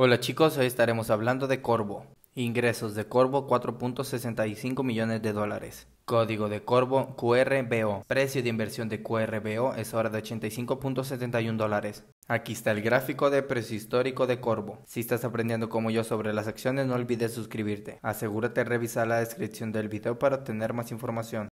Hola chicos, hoy estaremos hablando de Corvo. Ingresos de Corvo 4.65 millones de dólares. Código de Corvo QRBO. Precio de inversión de QRBO es ahora de 85.71 dólares. Aquí está el gráfico de precio histórico de Corvo. Si estás aprendiendo como yo sobre las acciones no olvides suscribirte. Asegúrate de revisar la descripción del video para obtener más información.